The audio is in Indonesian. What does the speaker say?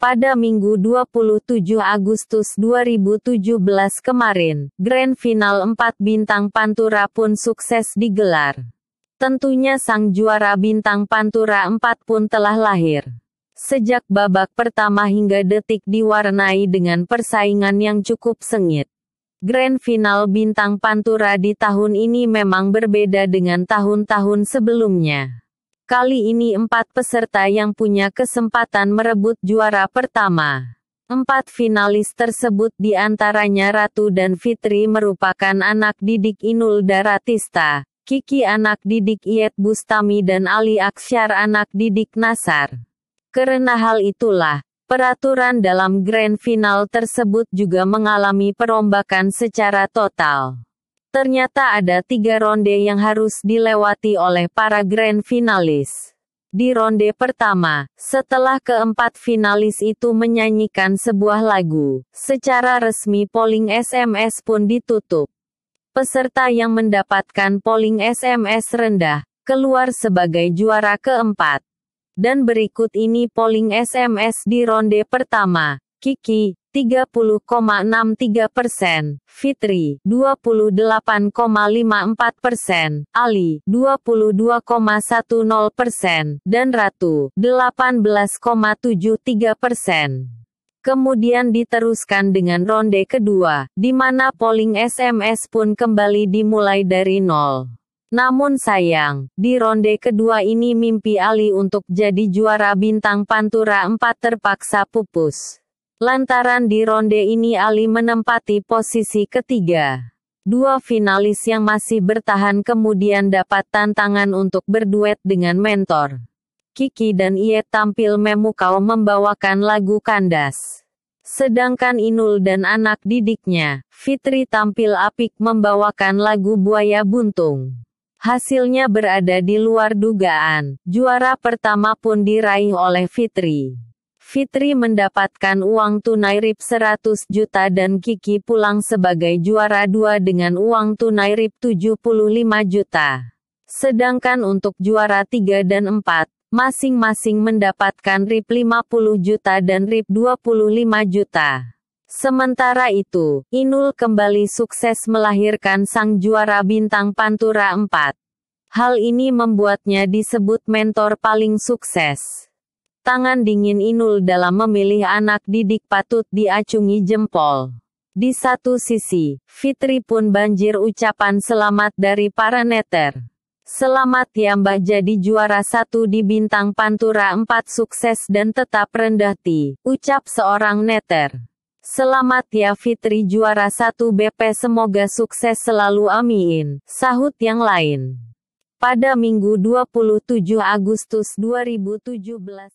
Pada Minggu 27 Agustus 2017 kemarin, Grand Final 4 Bintang Pantura pun sukses digelar. Tentunya sang juara Bintang Pantura 4 pun telah lahir. Sejak babak pertama hingga detik diwarnai dengan persaingan yang cukup sengit. Grand Final Bintang Pantura di tahun ini memang berbeda dengan tahun-tahun sebelumnya. Kali ini empat peserta yang punya kesempatan merebut juara pertama. Empat finalis tersebut diantaranya Ratu dan Fitri merupakan anak didik Inul Daratista, Kiki anak didik Iet Bustami dan Ali Aksyar anak didik Nasar. Karena hal itulah, peraturan dalam grand final tersebut juga mengalami perombakan secara total. Ternyata ada tiga ronde yang harus dilewati oleh para grand finalis. Di ronde pertama, setelah keempat finalis itu menyanyikan sebuah lagu, secara resmi polling SMS pun ditutup. Peserta yang mendapatkan polling SMS rendah keluar sebagai juara keempat. Dan berikut ini polling SMS di ronde pertama. Kiki, 30,63 persen, Fitri 28,54 persen, Ali 22,10 persen, dan Ratu 18,73 persen. Kemudian diteruskan dengan ronde kedua, di mana polling SMS pun kembali dimulai dari nol. Namun sayang, di ronde kedua ini mimpi Ali untuk jadi juara bintang Pantura 4 terpaksa pupus. Lantaran di ronde ini Ali menempati posisi ketiga. Dua finalis yang masih bertahan kemudian dapat tantangan untuk berduet dengan mentor. Kiki dan Ie tampil memukau membawakan lagu kandas. Sedangkan Inul dan anak didiknya, Fitri tampil apik membawakan lagu buaya buntung. Hasilnya berada di luar dugaan, juara pertama pun diraih oleh Fitri. Fitri mendapatkan uang tunai RIP 100 juta dan Kiki pulang sebagai juara dua dengan uang tunai RIP 75 juta. Sedangkan untuk juara 3 dan 4, masing-masing mendapatkan RIP 50 juta dan RIP 25 juta. Sementara itu, Inul kembali sukses melahirkan sang juara bintang Pantura 4. Hal ini membuatnya disebut mentor paling sukses. Tangan dingin Inul dalam memilih anak didik patut diacungi jempol. Di satu sisi, Fitri pun banjir ucapan selamat dari para neter. Selamat ya Mbah jadi juara satu di bintang Pantura 4 sukses dan tetap rendah ti, ucap seorang neter. Selamat ya Fitri juara satu BP semoga sukses selalu amin, sahut yang lain pada Minggu 27 Agustus 2017.